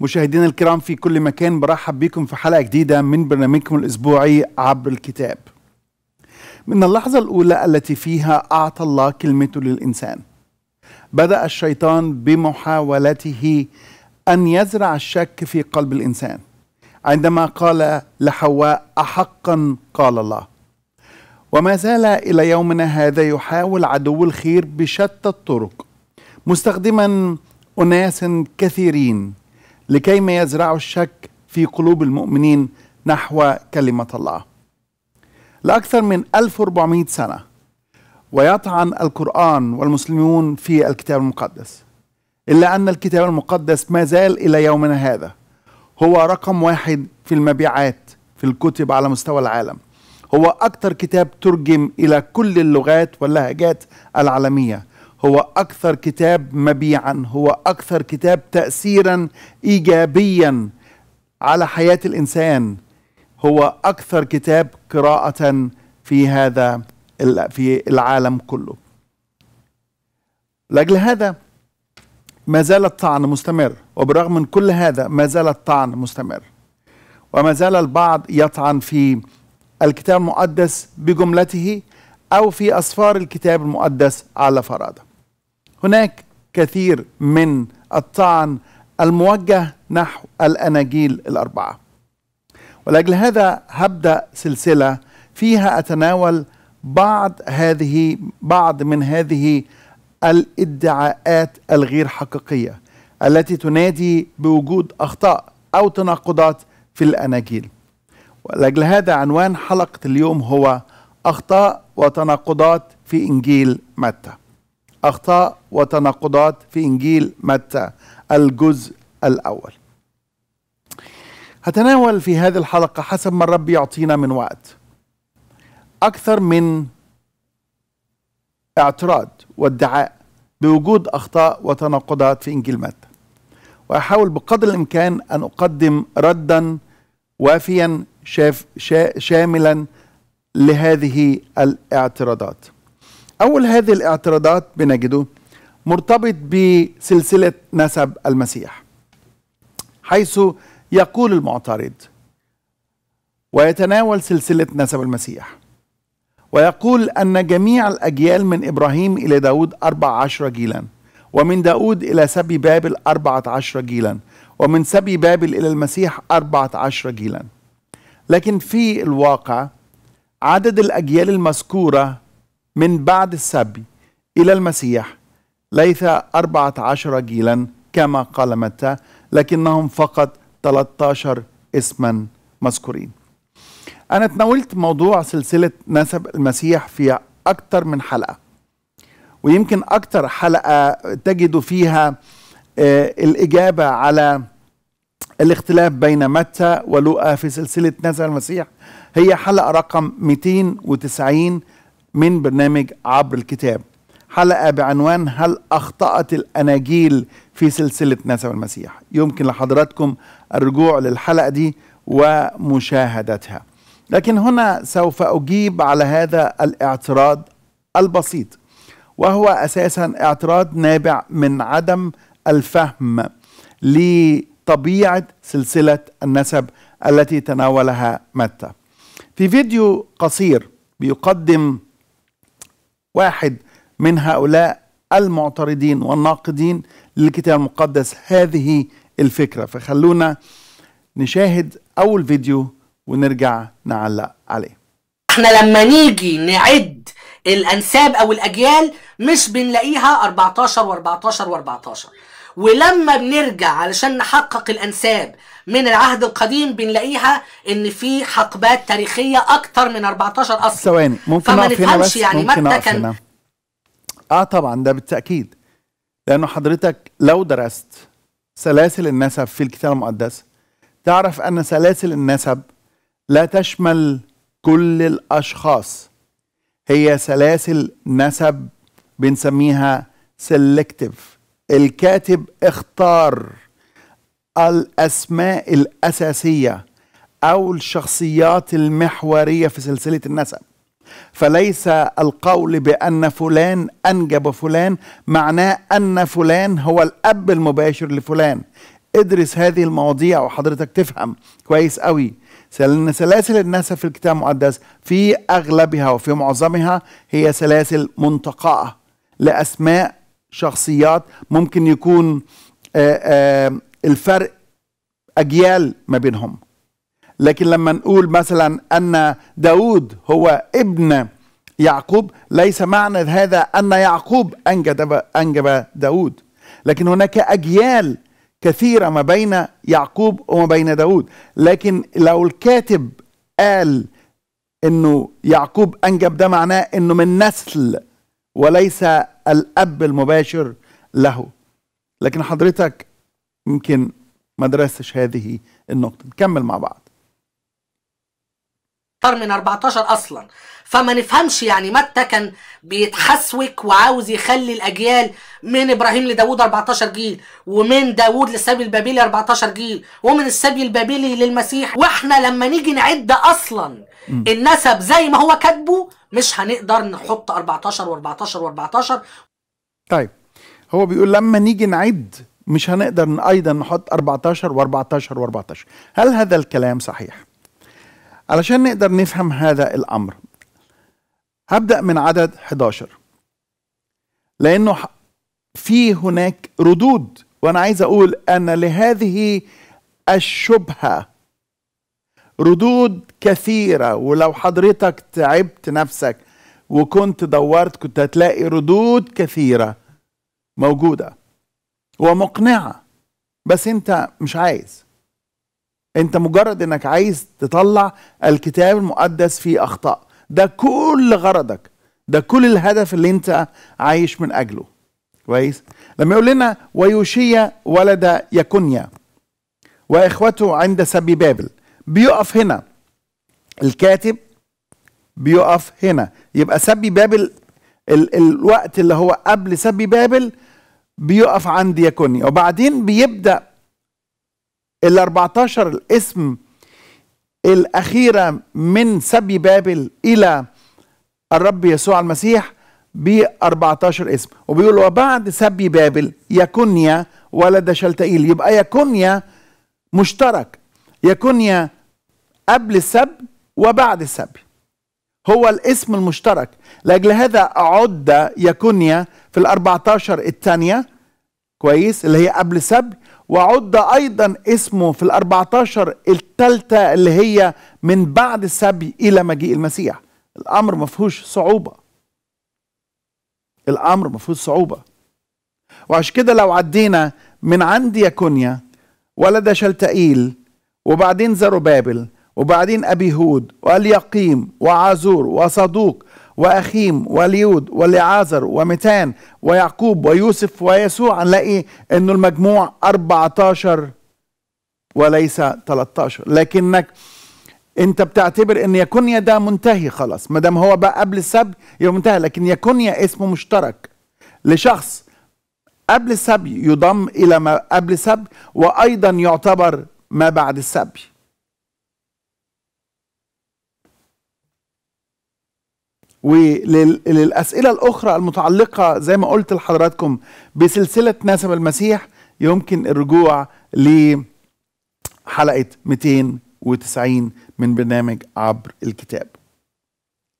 مشاهدينا الكرام في كل مكان برحب بكم في حلقة جديدة من برنامجكم الأسبوعي عبر الكتاب من اللحظة الأولى التي فيها أعطى الله كلمته للإنسان بدأ الشيطان بمحاولته أن يزرع الشك في قلب الإنسان عندما قال لحواء أحقا قال الله وما زال إلى يومنا هذا يحاول عدو الخير بشتى الطرق مستخدما أناس كثيرين لكي ما يزرعوا الشك في قلوب المؤمنين نحو كلمة الله لأكثر من 1400 سنة ويطعن القرآن والمسلمون في الكتاب المقدس إلا أن الكتاب المقدس ما زال إلى يومنا هذا هو رقم واحد في المبيعات في الكتب على مستوى العالم هو أكثر كتاب ترجم إلى كل اللغات واللهجات العالمية هو اكثر كتاب مبيعا هو اكثر كتاب تاثيرا ايجابيا على حياه الانسان هو اكثر كتاب قراءه في هذا في العالم كله لاجل هذا ما زال الطعن مستمر وبرغم من كل هذا ما زال الطعن مستمر وما زال البعض يطعن في الكتاب المقدس بجملته او في اسفار الكتاب المقدس على فرادة هناك كثير من الطعن الموجه نحو الاناجيل الاربعه ولاجل هذا هبدا سلسله فيها اتناول بعض هذه بعض من هذه الادعاءات الغير حقيقيه التي تنادي بوجود اخطاء او تناقضات في الاناجيل ولاجل هذا عنوان حلقه اليوم هو اخطاء وتناقضات في انجيل متى أخطاء وتناقضات في إنجيل متى الجزء الأول هتناول في هذه الحلقة حسب ما الرب يعطينا من وقت أكثر من اعتراض وادعاء بوجود أخطاء وتناقضات في إنجيل متى وأحاول بقدر الإمكان أن أقدم ردا وافيا شاف شاملا لهذه الاعتراضات أول هذه الاعتراضات بنجده مرتبط بسلسلة نسب المسيح حيث يقول المعترض ويتناول سلسلة نسب المسيح ويقول أن جميع الأجيال من إبراهيم إلى داود أربع عشر جيلا ومن داود إلى سبي بابل أربعة عشر جيلا ومن سبي بابل إلى المسيح أربعة عشر جيلا لكن في الواقع عدد الأجيال المذكورة من بعد السبي إلى المسيح ليس أربعة عشر جيلا كما قال متى لكنهم فقط 13 اسما مذكورين أنا تناولت موضوع سلسلة نسب المسيح في أكثر من حلقة ويمكن أكثر حلقة تجد فيها آه، الإجابة على الاختلاف بين متى ولوقا في سلسلة نسب المسيح هي حلقة رقم 290 من برنامج عبر الكتاب حلقة بعنوان هل أخطأت الأناجيل في سلسلة نسب المسيح يمكن لحضراتكم الرجوع للحلقة دي ومشاهدتها لكن هنا سوف أجيب على هذا الاعتراض البسيط وهو أساسا اعتراض نابع من عدم الفهم لطبيعة سلسلة النسب التي تناولها متى في فيديو قصير بيقدم واحد من هؤلاء المعترضين والناقدين للكتاب المقدس هذه الفكرة فخلونا نشاهد أول فيديو ونرجع نعلق عليه احنا لما نيجي نعد الانساب او الاجيال مش بنلاقيها 14 و14 و14 ولما بنرجع علشان نحقق الانساب من العهد القديم بنلاقيها ان في حقبات تاريخيه اكتر من 14 اصل ثواني ممكن فما نفهمش يعني ممكن متى كان هنا. اه طبعا ده بالتاكيد لانه حضرتك لو درست سلاسل النسب في الكتاب المقدس تعرف ان سلاسل النسب لا تشمل كل الاشخاص هي سلاسل نسب بنسميها سيلكتيف الكاتب اختار الأسماء الأساسية أو الشخصيات المحورية في سلسلة النسب فليس القول بأن فلان أنجب فلان معناه أن فلان هو الأب المباشر لفلان ادرس هذه المواضيع وحضرتك تفهم كويس قوي لأن سلاسل النسب في الكتاب المقدس في أغلبها وفي معظمها هي سلاسل منتقاة لأسماء شخصيات ممكن يكون الفرق أجيال ما بينهم لكن لما نقول مثلا أن داود هو ابن يعقوب ليس معنى هذا أن يعقوب أنجب, أنجب داود لكن هناك أجيال كثيرة ما بين يعقوب وما بين داود لكن لو الكاتب قال أنه يعقوب أنجب ده معناه أنه من نسل وليس الأب المباشر له لكن حضرتك يمكن ما درستش هذه النقطة نكمل مع بعض أكثر من 14 اصلا فما نفهمش يعني متى كان بيتحسوك وعاوز يخلي الاجيال من ابراهيم لداوود 14 جيل ومن داوود للسبي البابلي 14 جيل ومن السبي البابلي للمسيح واحنا لما نيجي نعد اصلا النسب زي ما هو كاتبه مش هنقدر نحط 14 و14 و14 طيب هو بيقول لما نيجي نعد مش هنقدر ايضا نحط 14 و14 و14 هل هذا الكلام صحيح علشان نقدر نفهم هذا الامر هبدا من عدد 11 لانه في هناك ردود وانا عايز اقول ان لهذه الشبهه ردود كثيره ولو حضرتك تعبت نفسك وكنت دورت كنت هتلاقي ردود كثيره موجوده ومقنعه بس انت مش عايز انت مجرد انك عايز تطلع الكتاب المقدس فيه اخطاء ده كل غرضك ده كل الهدف اللي انت عايش من اجله كويس لما يقول لنا ويوشيا ولد يكونيا واخوته عند سبي بابل بيقف هنا الكاتب بيقف هنا يبقى سبي بابل ال الوقت اللي هو قبل سبي بابل بيقف عند يكوني وبعدين بيبدأ ال 14 الاسم الأخيرة من سبي بابل إلى الرب يسوع المسيح ب 14 اسم وبيقول وبعد سبي بابل يكونيا ولد شلتائيل يبقى يكونيا مشترك يكونيا قبل السب وبعد السبي هو الاسم المشترك لأجل هذا عد يكونيا في الأربعة عشر الثانية كويس اللي هي قبل سبي وعد أيضا اسمه في الأربعة عشر الثالثة اللي هي من بعد سب إلى مجيء المسيح الأمر ما فيهوش صعوبة الأمر ما فيهوش صعوبة وعشان كده لو عدينا من عند يكونيا ولد شلتائيل وبعدين بابل وبعدين أبي هود واليقيم وعازور وصدوق وأخيم وليود ولعازر ومتان ويعقوب ويوسف ويسوع نلاقي أنه المجموع 14 وليس 13 لكنك انت بتعتبر ان يكونيا ده منتهي خلاص ما دام هو بقى قبل السبي يبقى منتهي لكن يكونيا اسمه مشترك لشخص قبل السبي يضم الى ما قبل السبي وايضا يعتبر ما بعد السبي وللأسئلة الأخرى المتعلقة زي ما قلت لحضراتكم بسلسلة نسب المسيح يمكن الرجوع لحلقة 290 من برنامج عبر الكتاب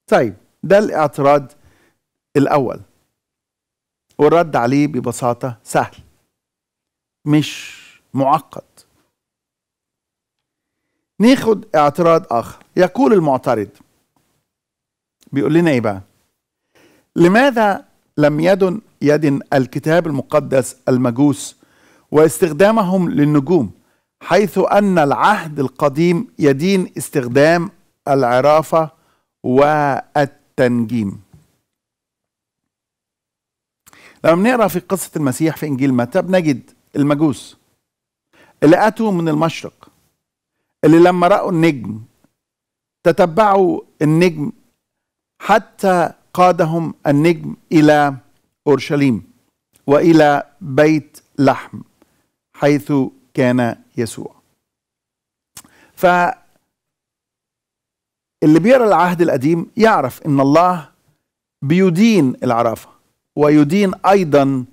طيب ده الاعتراض الأول والرد عليه ببساطة سهل مش معقد ناخد اعتراض آخر يقول المعترض بيقول لنا ايه بقى لماذا لم يدن يدن الكتاب المقدس المجوس واستخدامهم للنجوم حيث ان العهد القديم يدين استخدام العرافه والتنجيم لما بنقرا في قصه المسيح في انجيل متى بنجد المجوس اللي اتوا من المشرق اللي لما راوا النجم تتبعوا النجم حتى قادهم النجم الى اورشليم والى بيت لحم حيث كان يسوع ف اللي بيرى العهد القديم يعرف ان الله بيدين العرافه ويدين ايضا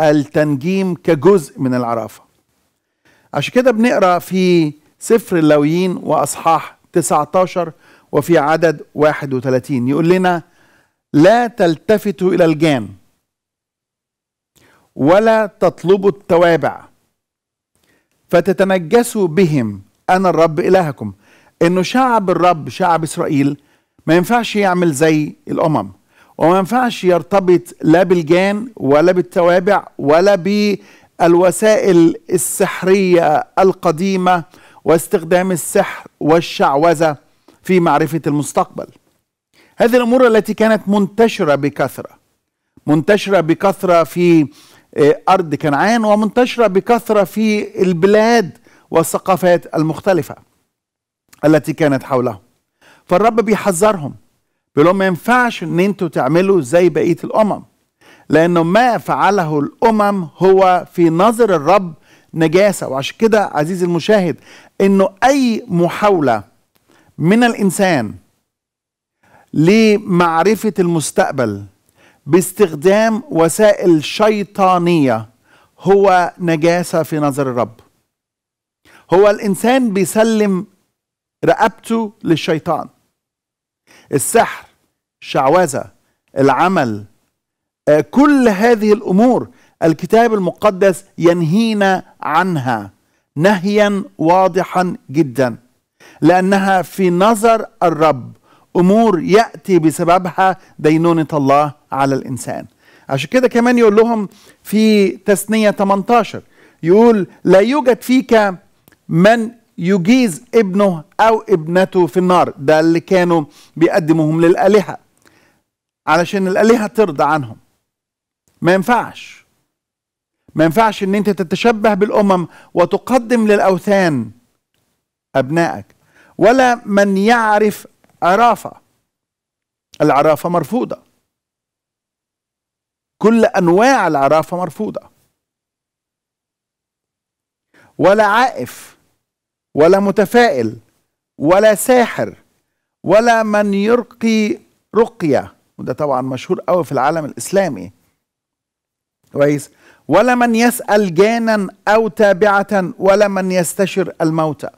التنجيم كجزء من العرافه عشان كده بنقرا في سفر اللويين واصحاح 19 وفي عدد 31 يقول لنا لا تلتفتوا إلى الجان ولا تطلبوا التوابع فتتنجسوا بهم أنا الرب إلهكم إنه شعب الرب شعب إسرائيل ما ينفعش يعمل زي الأمم وما ينفعش يرتبط لا بالجان ولا بالتوابع ولا بالوسائل السحرية القديمة واستخدام السحر والشعوذة في معرفة المستقبل هذه الأمور التي كانت منتشرة بكثرة منتشرة بكثرة في آه، أرض كنعان ومنتشرة بكثرة في البلاد والثقافات المختلفة التي كانت حولهم فالرب بيحذرهم بيقول ما ينفعش ان انتوا تعملوا زي بقية الأمم لأنه ما فعله الأمم هو في نظر الرب نجاسة وعشان كده عزيزي المشاهد انه أي محاولة من الإنسان لمعرفة المستقبل باستخدام وسائل شيطانية هو نجاسة في نظر الرب هو الإنسان بيسلم رقبته للشيطان السحر الشعوذة العمل آه، كل هذه الأمور الكتاب المقدس ينهينا عنها نهيا واضحا جدا لأنها في نظر الرب أمور يأتي بسببها دينونة الله على الإنسان عشان كده كمان يقول لهم في تثنية 18 يقول لا يوجد فيك من يجيز ابنه أو ابنته في النار ده اللي كانوا بيقدموهم للآلهة علشان الآلهة ترضى عنهم ما ينفعش ما ينفعش ان انت تتشبه بالامم وتقدم للاوثان ابنائك ولا من يعرف عرافة العرافة مرفوضة كل أنواع العرافة مرفوضة ولا عائف ولا متفائل ولا ساحر ولا من يرقي رقية وده طبعا مشهور قوي في العالم الإسلامي كويس ولا من يسأل جانا أو تابعة ولا من يستشر الموتى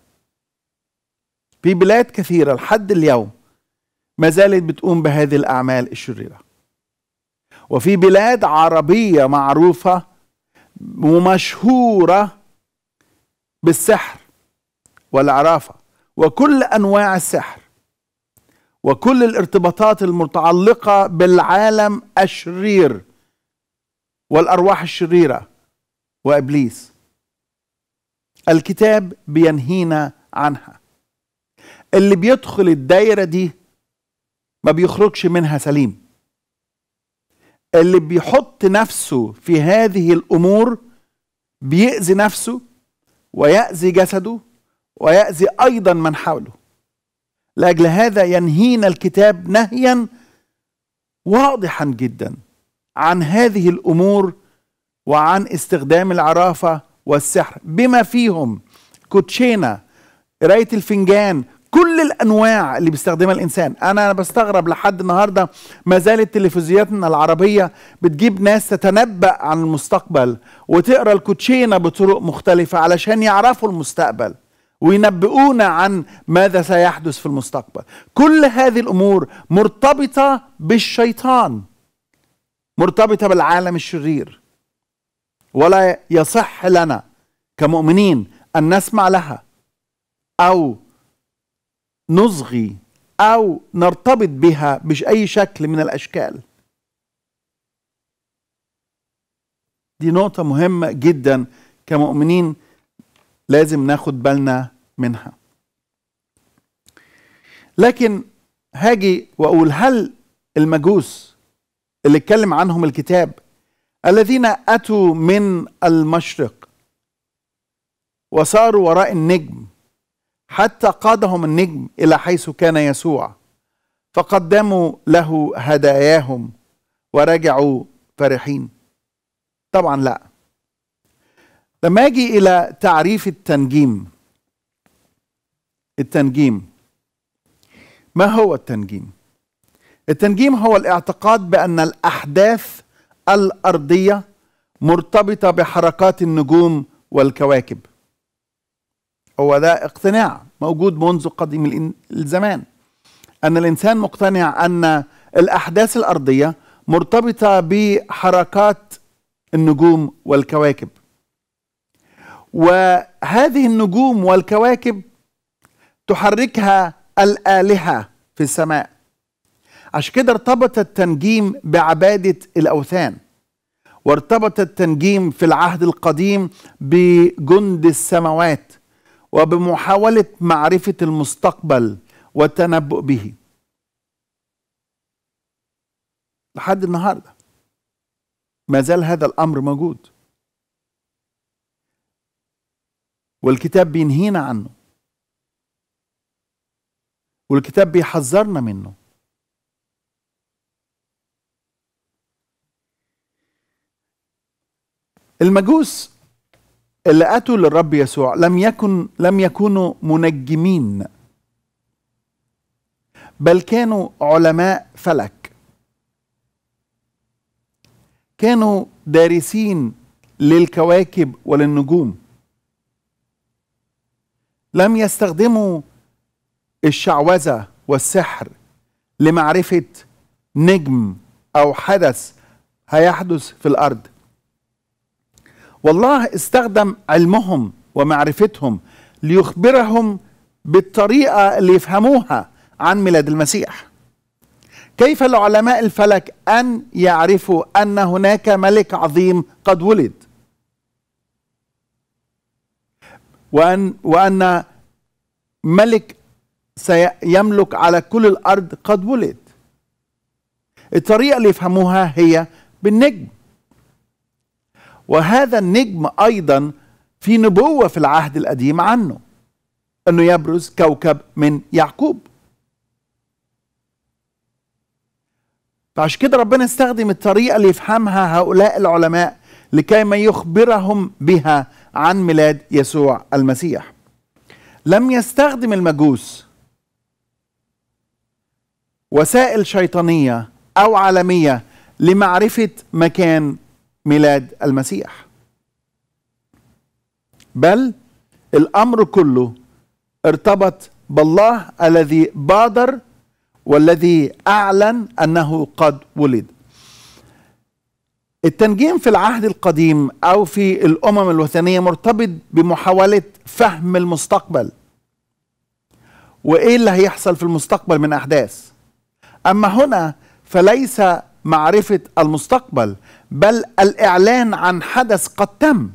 في بلاد كثيرة لحد اليوم ما زالت بتقوم بهذه الأعمال الشريرة وفي بلاد عربية معروفة ومشهورة بالسحر والعرافة وكل أنواع السحر وكل الارتباطات المتعلقة بالعالم الشرير والأرواح الشريرة وإبليس الكتاب بينهينا عنها اللي بيدخل الدايره دي ما بيخرجش منها سليم اللي بيحط نفسه في هذه الامور بيأذي نفسه ويأذي جسده ويأذي ايضا من حوله لاجل هذا ينهينا الكتاب نهيا واضحا جدا عن هذه الامور وعن استخدام العرافه والسحر بما فيهم كوتشينه قرايه الفنجان كل الانواع اللي بيستخدمها الانسان انا بستغرب لحد النهارده ما زالت تلفزياتنا العربيه بتجيب ناس تتنبأ عن المستقبل وتقرا الكوتشينه بطرق مختلفه علشان يعرفوا المستقبل وينبئونا عن ماذا سيحدث في المستقبل كل هذه الامور مرتبطه بالشيطان مرتبطه بالعالم الشرير ولا يصح لنا كمؤمنين ان نسمع لها او نصغي أو نرتبط بها مش اي شكل من الأشكال دي نقطة مهمة جدا كمؤمنين لازم ناخد بالنا منها لكن هاجي وأقول هل المجوس اللي اتكلم عنهم الكتاب الذين أتوا من المشرق وصاروا وراء النجم حتى قادهم النجم الى حيث كان يسوع فقدموا له هداياهم ورجعوا فرحين طبعا لا لما اجي الى تعريف التنجيم التنجيم ما هو التنجيم التنجيم هو الاعتقاد بان الاحداث الارضيه مرتبطه بحركات النجوم والكواكب هو ده اقتناع موجود منذ قديم الزمان أن الإنسان مقتنع أن الأحداث الأرضية مرتبطة بحركات النجوم والكواكب وهذه النجوم والكواكب تحركها الآلهة في السماء عشان كده ارتبط التنجيم بعبادة الأوثان وارتبط التنجيم في العهد القديم بجند السماوات وبمحاولة معرفة المستقبل والتنبؤ به لحد النهاردة ما زال هذا الأمر موجود والكتاب بينهينا عنه والكتاب بيحذرنا منه المجوس اللي اتوا للرب يسوع لم يكن لم يكونوا منجمين بل كانوا علماء فلك كانوا دارسين للكواكب وللنجوم لم يستخدموا الشعوذه والسحر لمعرفه نجم او حدث هيحدث في الارض والله استخدم علمهم ومعرفتهم ليخبرهم بالطريقة اللي يفهموها عن ميلاد المسيح كيف لعلماء الفلك أن يعرفوا أن هناك ملك عظيم قد ولد وأن, وأن ملك سيملك على كل الأرض قد ولد الطريقة اللي يفهموها هي بالنجم وهذا النجم أيضا في نبوة في العهد القديم عنه أنه يبرز كوكب من يعقوب فعشان كده ربنا استخدم الطريقة اللي يفهمها هؤلاء العلماء لكي ما يخبرهم بها عن ميلاد يسوع المسيح لم يستخدم المجوس وسائل شيطانية أو عالمية لمعرفة مكان ميلاد المسيح بل الامر كله ارتبط بالله الذي بادر والذي اعلن انه قد ولد التنجيم في العهد القديم او في الامم الوثنيه مرتبط بمحاوله فهم المستقبل وايه اللي هيحصل في المستقبل من احداث اما هنا فليس معرفة المستقبل بل الإعلان عن حدث قد تم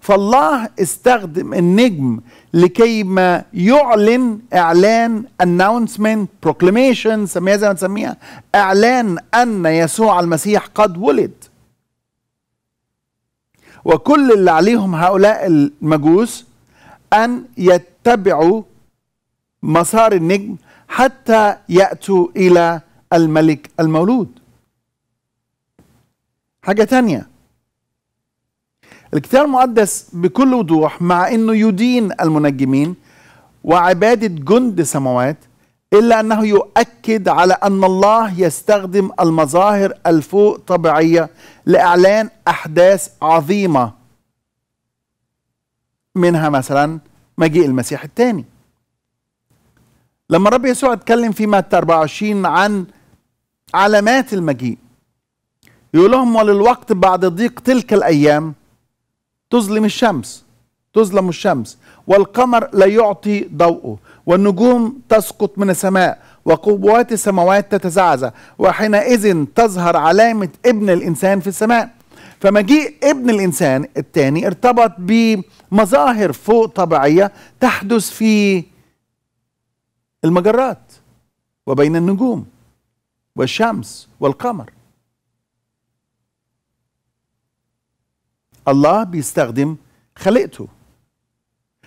فالله استخدم النجم لكي ما يعلن إعلان announcement proclamation سميها زي ما تسميها إعلان أن يسوع المسيح قد ولد وكل اللي عليهم هؤلاء المجوس أن يتبعوا مسار النجم حتى يأتوا إلى الملك المولود حاجة تانية الكتاب المقدس بكل وضوح مع انه يدين المنجمين وعبادة جند سماوات الا انه يؤكد على ان الله يستخدم المظاهر الفوق طبيعية لاعلان احداث عظيمة منها مثلا مجيء المسيح الثاني لما الرب يسوع اتكلم في متى 24 عن علامات المجيء يقول لهم وللوقت بعد ضيق تلك الأيام تظلم الشمس تظلم الشمس والقمر لا يعطي ضوءه والنجوم تسقط من السماء وقوات السماوات تتزعزع وحينئذ تظهر علامة ابن الإنسان في السماء فمجيء ابن الإنسان الثاني ارتبط بمظاهر فوق طبيعية تحدث في المجرات وبين النجوم والشمس والقمر الله بيستخدم خلقته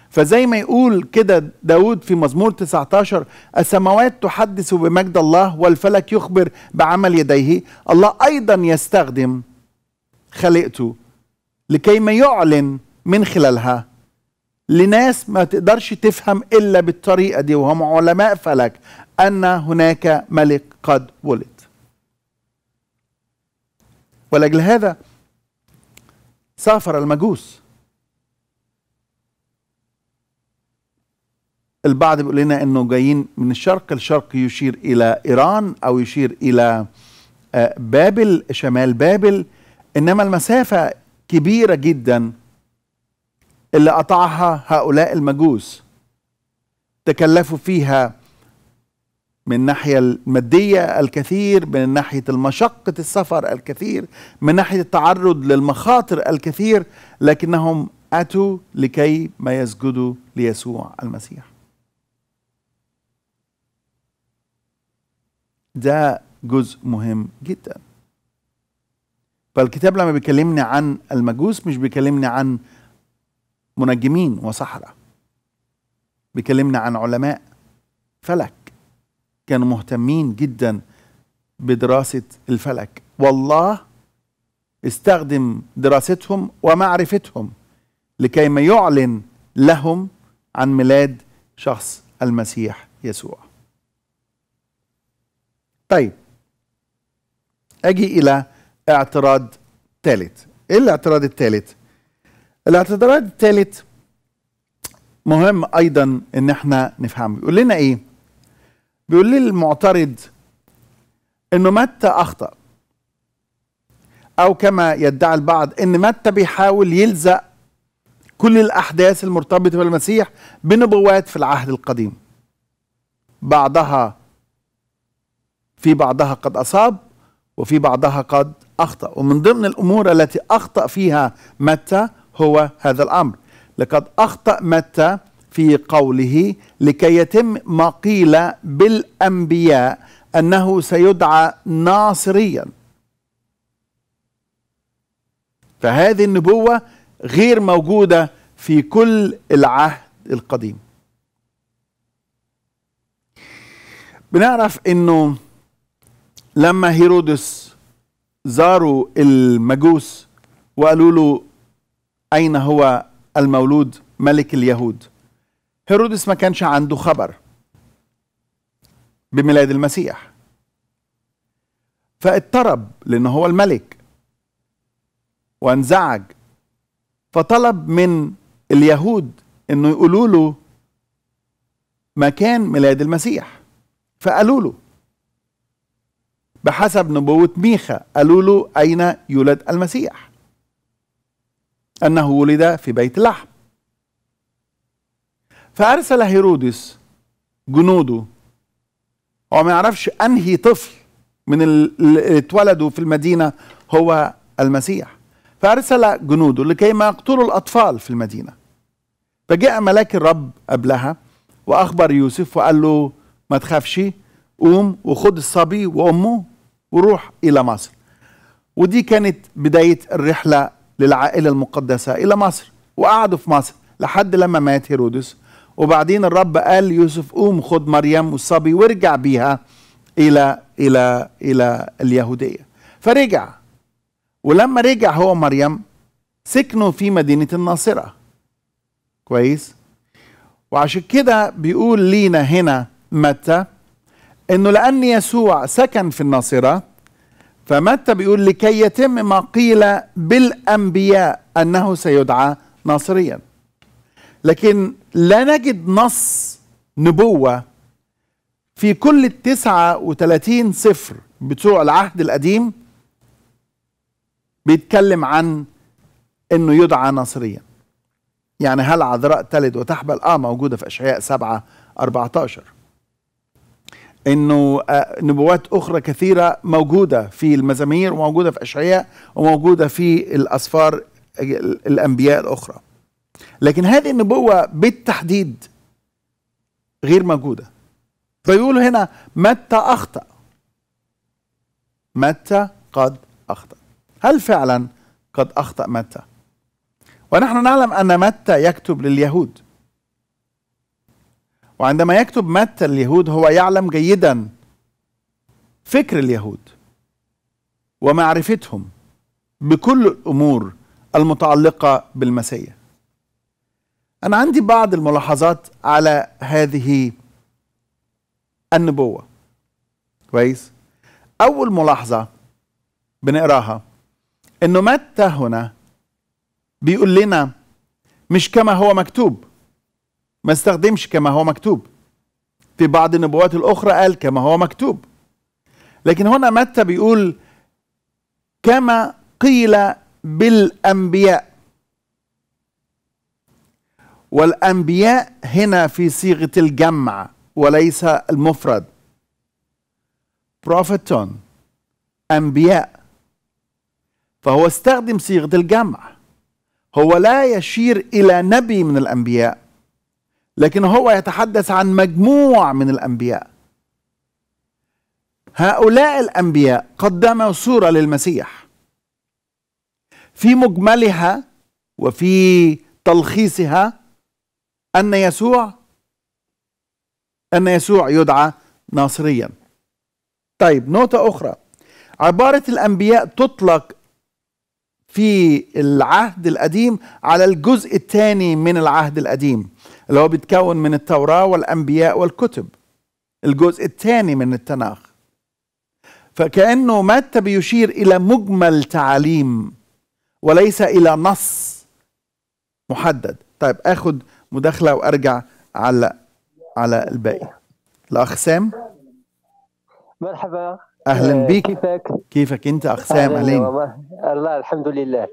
فزي ما يقول كده داود في مزمور 19 السماوات تحدث بمجد الله والفلك يخبر بعمل يديه الله أيضا يستخدم خلقته لكي ما يعلن من خلالها لناس ما تقدرش تفهم إلا بالطريقة دي وهم علماء فلك أن هناك ملك قد ولد ولأجل هذا سافر المجوس البعض بيقول لنا انه جايين من الشرق الشرق يشير الى ايران او يشير الى آه، بابل شمال بابل انما المسافه كبيره جدا اللي قطعها هؤلاء المجوس تكلفوا فيها من الناحية المادية الكثير من ناحية مشقة السفر الكثير من ناحية التعرض للمخاطر الكثير لكنهم أتوا لكي ما يسجدوا ليسوع المسيح ده جزء مهم جدا فالكتاب لما بيكلمني عن المجوس مش بيكلمني عن منجمين وسحرة بيكلمني عن علماء فلك كانوا مهتمين جدا بدراسة الفلك والله استخدم دراستهم ومعرفتهم لكي ما يعلن لهم عن ميلاد شخص المسيح يسوع طيب أجي إلى اعتراض ثالث إيه الاعتراض الثالث؟ الاعتراض الثالث مهم أيضا إن احنا نفهمه يقول لنا إيه؟ بيقول لي المعترض انه متى اخطا او كما يدعي البعض ان متى بيحاول يلزق كل الاحداث المرتبطه بالمسيح بنبوات في العهد القديم بعضها في بعضها قد اصاب وفي بعضها قد اخطا ومن ضمن الامور التي اخطا فيها متى هو هذا الامر لقد اخطا متى في قوله لكي يتم ما قيل بالأنبياء أنه سيدعى ناصريا فهذه النبوة غير موجودة في كل العهد القديم بنعرف انه لما هيرودس زاروا المجوس وقالوا له اين هو المولود ملك اليهود هيرودس ما كانش عنده خبر بميلاد المسيح فاضطرب لان هو الملك وانزعج فطلب من اليهود انه يقولوا له مكان ميلاد المسيح فقالوا له بحسب نبوة ميخا قالوا له أين يولد المسيح أنه ولد في بيت لحم فأرسل هيرودس جنوده هو ما يعرفش أنهي طفل من اللي اتولدوا في المدينة هو المسيح فأرسل جنوده لكي ما يقتلوا الأطفال في المدينة فجاء ملاك الرب قبلها وأخبر يوسف وقال له ما تخافش قوم وخد الصبي وأمه وروح إلى مصر ودي كانت بداية الرحلة للعائلة المقدسة إلى مصر وقعدوا في مصر لحد لما مات هيرودس وبعدين الرب قال يوسف قوم خد مريم والصبي وارجع بيها إلى إلى إلى اليهودية فرجع ولما رجع هو مريم سكنوا في مدينة الناصرة كويس وعشان كده بيقول لينا هنا متى انه لان يسوع سكن في الناصره فمتى بيقول لكي يتم ما قيل بالانبياء انه سيدعى ناصريا لكن لا نجد نص نبوة في كل التسعة وتلاتين سفر بتوع العهد القديم بيتكلم عن انه يدعى نصريا يعني هل عذراء تلد وتحبل اه موجودة في اشعياء سبعة 14 انه آه، نبوات اخرى كثيره موجوده في المزامير وموجوده في اشعياء وموجوده في الاسفار الانبياء الاخرى لكن هذه النبوة بالتحديد غير موجودة فيقول هنا متى أخطأ متى قد أخطأ هل فعلا قد أخطأ متى ونحن نعلم أن متى يكتب لليهود وعندما يكتب متى لليهود هو يعلم جيدا فكر اليهود ومعرفتهم بكل الأمور المتعلقة بالمسيح أنا عندي بعض الملاحظات على هذه النبوة كويس أول ملاحظة بنقراها إنه متى هنا بيقول لنا مش كما هو مكتوب ما استخدمش كما هو مكتوب في بعض النبوات الأخرى قال كما هو مكتوب لكن هنا متى بيقول كما قيل بالأنبياء والأنبياء هنا في صيغة الجمع وليس المفرد بروفيتون أنبياء فهو استخدم صيغة الجمع هو لا يشير إلى نبي من الأنبياء لكن هو يتحدث عن مجموع من الأنبياء هؤلاء الأنبياء قدموا صورة للمسيح في مجملها وفي تلخيصها أن يسوع أن يسوع يدعى ناصريا طيب نقطة أخرى عبارة الأنبياء تطلق في العهد القديم على الجزء الثاني من العهد القديم اللي هو بيتكون من التوراة والأنبياء والكتب الجزء الثاني من التناخ فكأنه متى بيشير إلى مجمل تعاليم وليس إلى نص محدد طيب أخد مداخله وارجع على على الباقي الاخ سام مرحبا اهلا آه، بك كيفك كيفك انت اقسام اهلين الله الحمد لله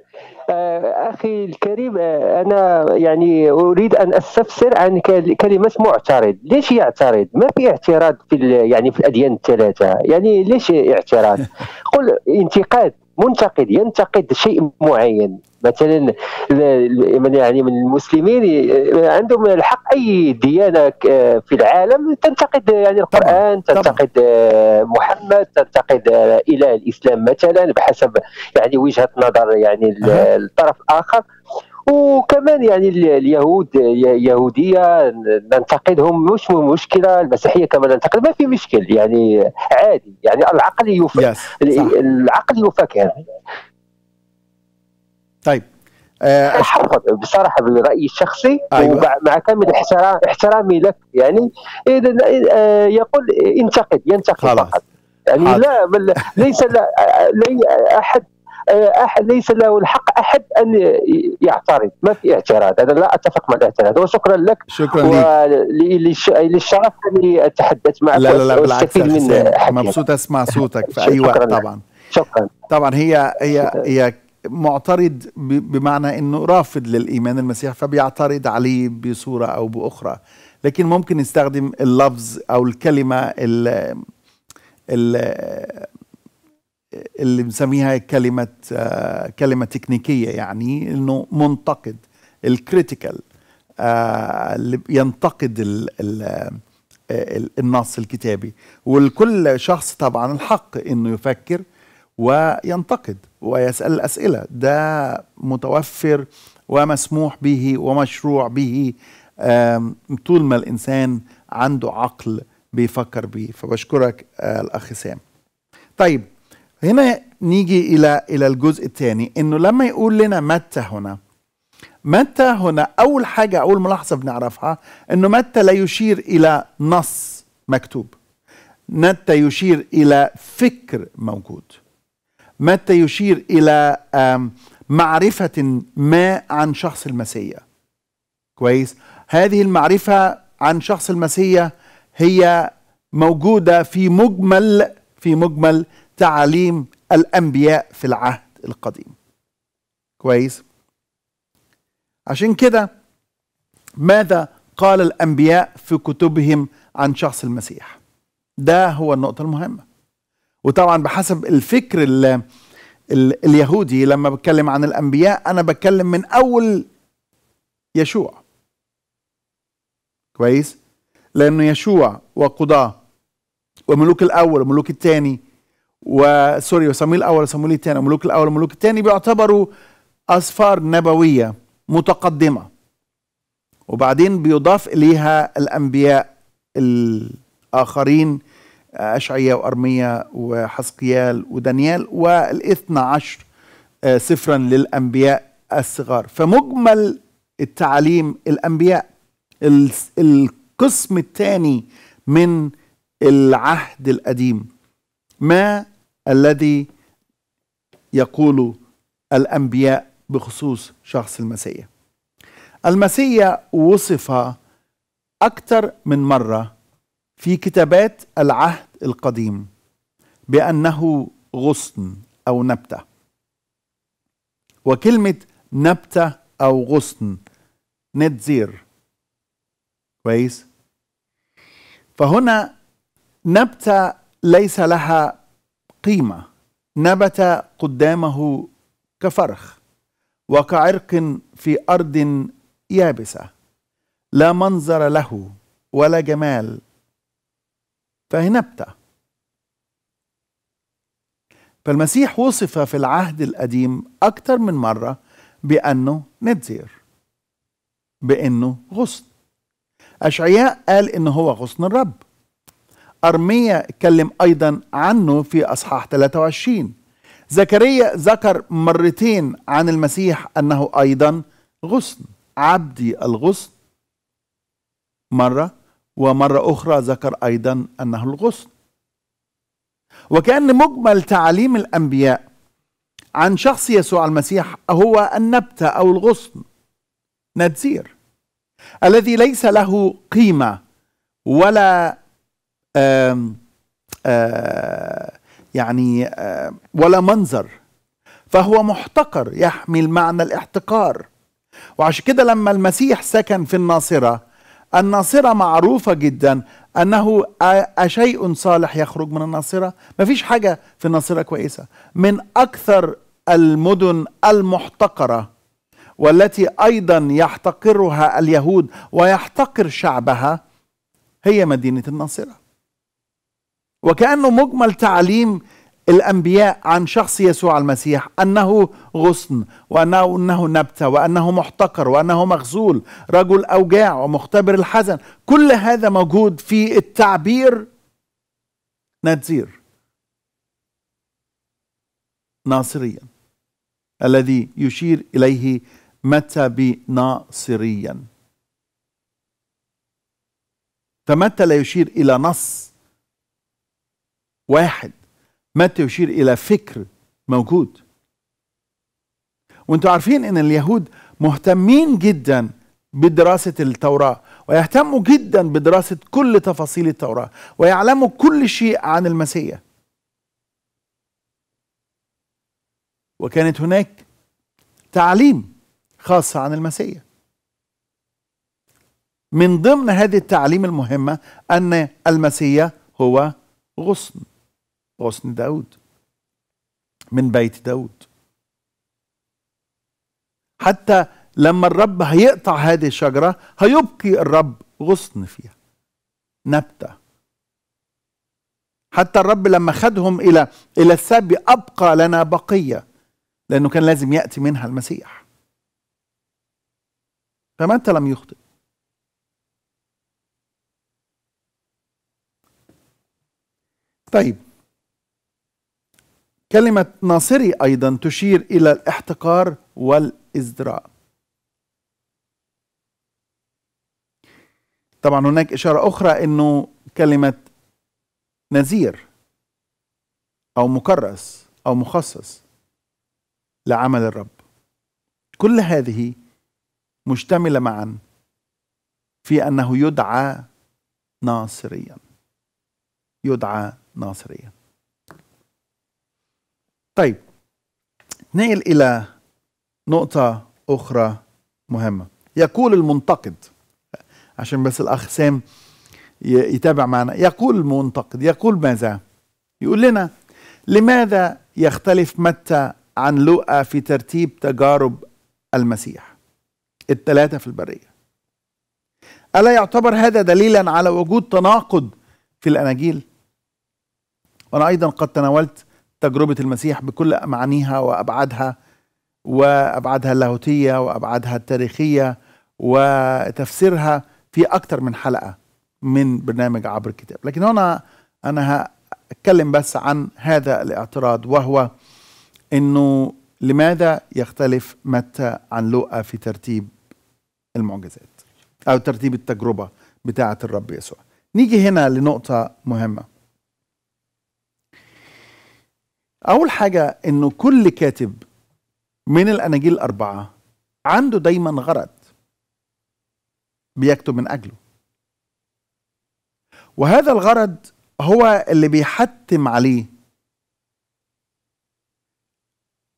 آه، اخي الكريم آه، انا يعني اريد ان استفسر عن كلمه معترض ليش يعترض ما في اعتراض في يعني في الاديان الثلاثه يعني ليش اعتراض قل انتقاد منتقد ينتقد شيء معين مثلا من يعني من المسلمين آه، عندهم الحق اي ديانه آه، في العالم تنتقد يعني القران طبعا. تنتقد طبعا. آه، محمد تنتقد اله الاسلام مثلا بحسب يعني وجهه نظر يعني الطرف الاخر وكمان يعني اليهود يهودية ننتقدهم مش مشكلة المسيحية كما ننتقد ما في مشكل يعني عادي يعني العقل يفكر yes. العقل يفكر طيب احفظ آه، بصراحه برايي الشخصي أيوة. مع كامل احترام احترامي لك يعني اذا آه، يقول انتقد ينتقد فقط يعني حاضر. لا ليس لا آه، لي احد آه، احد ليس له الحق احد ان يعترض ما في اعتراض انا لا اتفق مع الاعتراض وشكرا لك شكرا وللشرف اني اتحدث معك لا لا لا بالعكس من مبسوط اسمع صوتك في اي وقت طبعا شكرا طبعا هي هي هي معترض بمعنى انه رافض للايمان المسيحي فبيعترض عليه بصوره او باخرى لكن ممكن يستخدم اللفظ او الكلمه ال ال اللي بنسميها كلمه آه، كلمه تكنيكيه يعني انه منتقد الكريتيكال آه، اللي ينتقد الـ الـ آه، النص الكتابي ولكل شخص طبعا الحق انه يفكر وينتقد ويسال الاسئله ده متوفر ومسموح به ومشروع به طول ما الانسان عنده عقل بيفكر بيه فبشكرك الاخ سام طيب هنا نيجي الى الى الجزء الثاني انه لما يقول لنا متى هنا متى هنا اول حاجه اول ملاحظه بنعرفها انه متى لا يشير الى نص مكتوب متى يشير الى فكر موجود متى يشير الى معرفه ما عن شخص المسيح كويس هذه المعرفه عن شخص المسيح هي موجوده في مجمل في مجمل تعاليم الأنبياء في العهد القديم كويس عشان كده ماذا قال الأنبياء في كتبهم عن شخص المسيح ده هو النقطة المهمة وطبعا بحسب الفكر ال اليهودي لما بتكلم عن الأنبياء أنا بتكلم من أول يشوع كويس لأنه يشوع وقضاه وملوك الأول وملوك الثاني وسوري وصمويل الاول وصمويل الثاني وملوك الاول وملوك الثاني بيعتبروا اسفار نبويه متقدمه وبعدين بيضاف اليها الانبياء الاخرين اشعياء وارميا وحسقيال ودانيال والاثنى عشر آه، سفرا للانبياء الصغار فمجمل التعاليم الانبياء القسم الثاني من العهد القديم ما الذي يقول الأنبياء بخصوص شخص المسيح المسيح وصف أكثر من مرة في كتابات العهد القديم بأنه غصن أو نبتة وكلمة نبتة أو غصن نتزير كويس فهنا نبتة ليس لها قيمة نبت قدامه كفرخ وكعرق في أرض يابسة لا منظر له ولا جمال فهنبت فالمسيح وصف في العهد القديم أكثر من مرة بأنه نذير بأنه غصن أشعياء قال إن هو غصن الرب أرمية اتكلم أيضا عنه في أصحاح 23 زكريا ذكر مرتين عن المسيح أنه أيضا غصن عبدي الغصن مرة ومرة أخرى ذكر أيضا أنه الغصن وكأن مجمل تعاليم الأنبياء عن شخص يسوع المسيح هو النبتة أو الغصن نذير الذي ليس له قيمة ولا آه، يعني ولا منظر فهو محتقر يحمل معنى الاحتقار وعشان كده لما المسيح سكن في الناصرة الناصرة معروفة جدا أنه أشيء صالح يخرج من الناصرة مفيش حاجة في الناصرة كويسة من أكثر المدن المحتقرة والتي أيضا يحتقرها اليهود ويحتقر شعبها هي مدينة الناصرة وكأنه مجمل تعليم الأنبياء عن شخص يسوع المسيح أنه غصن وأنه أنه نبتة وأنه محتقر وأنه مغزول رجل أوجاع ومختبر الحزن كل هذا موجود في التعبير نتزير ناصريا الذي يشير إليه متى بناصريا فمتى لا يشير إلى نص واحد متى يشير إلى فكر موجود وانتم عارفين ان اليهود مهتمين جدا بدراسة التوراة ويهتموا جدا بدراسة كل تفاصيل التوراة ويعلموا كل شيء عن المسيح وكانت هناك تعليم خاصة عن المسيح من ضمن هذه التعليم المهمة أن المسيح هو غصن غصن داود من بيت داود حتى لما الرب هيقطع هذه الشجرة هيبقي الرب غصن فيها نبتة حتى الرب لما خدهم إلى إلى السبي أبقى لنا بقية لأنه كان لازم يأتي منها المسيح فمتى لم يخطئ طيب كلمة ناصري أيضا تشير إلى الاحتقار والإزدراء طبعا هناك إشارة أخرى أنه كلمة نذير أو مكرس أو مخصص لعمل الرب كل هذه مشتملة معا في أنه يدعى ناصريا يدعى ناصريا طيب ننقل إلى نقطة أخرى مهمة يقول المنتقد عشان بس الأخ سام يتابع معنا يقول المنتقد يقول ماذا يقول لنا لماذا يختلف متى عن لوقا في ترتيب تجارب المسيح الثلاثة في البرية ألا يعتبر هذا دليلا على وجود تناقض في الأناجيل وأنا أيضا قد تناولت تجربة المسيح بكل معانيها وأبعادها وأبعادها اللاهوتية وأبعادها التاريخية وتفسيرها في أكثر من حلقة من برنامج عبر الكتاب لكن هنا أنا هتكلم بس عن هذا الاعتراض وهو أنه لماذا يختلف متى عن لوقا في ترتيب المعجزات أو ترتيب التجربة بتاعة الرب يسوع نيجي هنا لنقطة مهمة اول حاجه انه كل كاتب من الاناجيل الاربعه عنده دايما غرض بيكتب من اجله وهذا الغرض هو اللي بيحتم عليه